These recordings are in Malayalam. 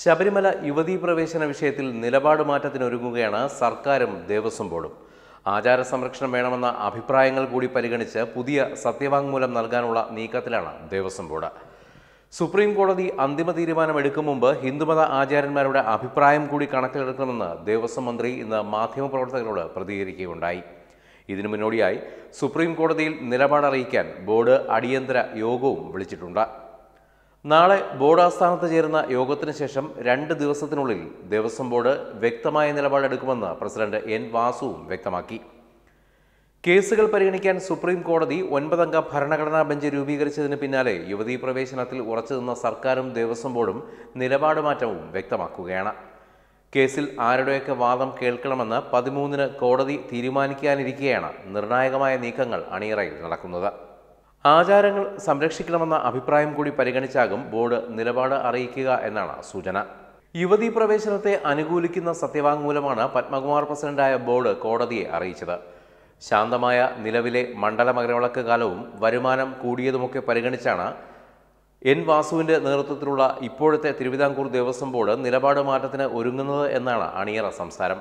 ശബരിമല യുവതീ പ്രവേശന വിഷയത്തിൽ നിലപാട് മാറ്റത്തിനൊരുങ്ങുകയാണ് സർക്കാരും ദേവസ്വം ബോർഡും ആചാര സംരക്ഷണം വേണമെന്ന അഭിപ്രായങ്ങൾ കൂടി പരിഗണിച്ച് പുതിയ സത്യവാങ്മൂലം നൽകാനുള്ള നീക്കത്തിലാണ് ദേവസ്വം ബോർഡ് സുപ്രീം കോടതി അന്തിമ തീരുമാനം എടുക്കും മുമ്പ് ഹിന്ദുമത ആചാര്യന്മാരുടെ അഭിപ്രായം കൂടി കണക്കിലെടുക്കണമെന്ന് ദേവസ്വം മന്ത്രി ഇന്ന് മാധ്യമപ്രവർത്തകരോട് പ്രതികരിക്കുകയുണ്ടായി ഇതിനു മുന്നോടിയായി സുപ്രീം കോടതിയിൽ നിലപാടറിയിക്കാൻ ബോർഡ് അടിയന്തര യോഗവും വിളിച്ചിട്ടുണ്ട് നാളെ ബോർഡ് ആസ്ഥാനത്ത് ചേരുന്ന യോഗത്തിന് ശേഷം രണ്ട് ദിവസത്തിനുള്ളിൽ ദേവസ്വം ബോർഡ് വ്യക്തമായ നിലപാടെടുക്കുമെന്ന് പ്രസിഡന്റ് എൻ വാസുവും വ്യക്തമാക്കി കേസുകൾ പരിഗണിക്കാൻ സുപ്രീം കോടതി ഒൻപതംഗ ഭരണഘടനാ ബെഞ്ച് രൂപീകരിച്ചതിന് പിന്നാലെ യുവതീ പ്രവേശനത്തിൽ ഉറച്ചു നിന്ന സർക്കാരും ദേവസ്വം ബോർഡും നിലപാട് മാറ്റവും വ്യക്തമാക്കുകയാണ് കേസിൽ ആരുടെയൊക്കെ വാദം കേൾക്കണമെന്ന് പതിമൂന്നിന് കോടതി തീരുമാനിക്കാനിരിക്കെയാണ് നിർണായകമായ നീക്കങ്ങൾ അണിയറയിൽ നടക്കുന്നത് ആചാരങ്ങൾ സംരക്ഷിക്കണമെന്ന അഭിപ്രായം കൂടി പരിഗണിച്ചാകും ബോർഡ് നിലപാട് അറിയിക്കുക എന്നാണ് സൂചന യുവതീ പ്രവേശനത്തെ അനുകൂലിക്കുന്ന സത്യവാങ്മൂലമാണ് പത്മകുമാർ പ്രസിഡന്റായ ബോർഡ് കോടതിയെ അറിയിച്ചത് ശാന്തമായ നിലവിലെ മണ്ഡല മകരവിളക്ക് കാലവും വരുമാനം കൂടിയതുമൊക്കെ പരിഗണിച്ചാണ് എൻ വാസുവിന്റെ നേതൃത്വത്തിലുള്ള ഇപ്പോഴത്തെ തിരുവിതാംകൂർ ദേവസ്വം ബോർഡ് നിലപാട് മാറ്റത്തിന് ഒരുങ്ങുന്നത് എന്നാണ് അണിയറ സംസാരം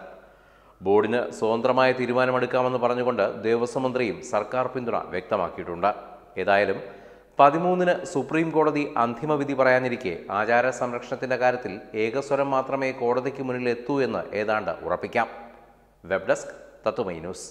ബോർഡിന് സ്വതന്ത്രമായ തീരുമാനമെടുക്കാമെന്ന് പറഞ്ഞുകൊണ്ട് ദേവസ്വം മന്ത്രിയും സർക്കാർ പിന്തുണ വ്യക്തമാക്കിയിട്ടുണ്ട് ഏതായാലും പതിമൂന്നിന് സുപ്രീം കോടതി അന്തിമ വിധി പറയാനിരിക്കെ ആചാര സംരക്ഷണത്തിന്റെ കാര്യത്തിൽ ഏകസ്വരം മാത്രമേ കോടതിക്ക് മുന്നിൽ എത്തൂ എന്ന് ഏതാണ്ട് ഉറപ്പിക്കാം വെബ് ഡെസ്ക് തത്വമൈ ന്യൂസ്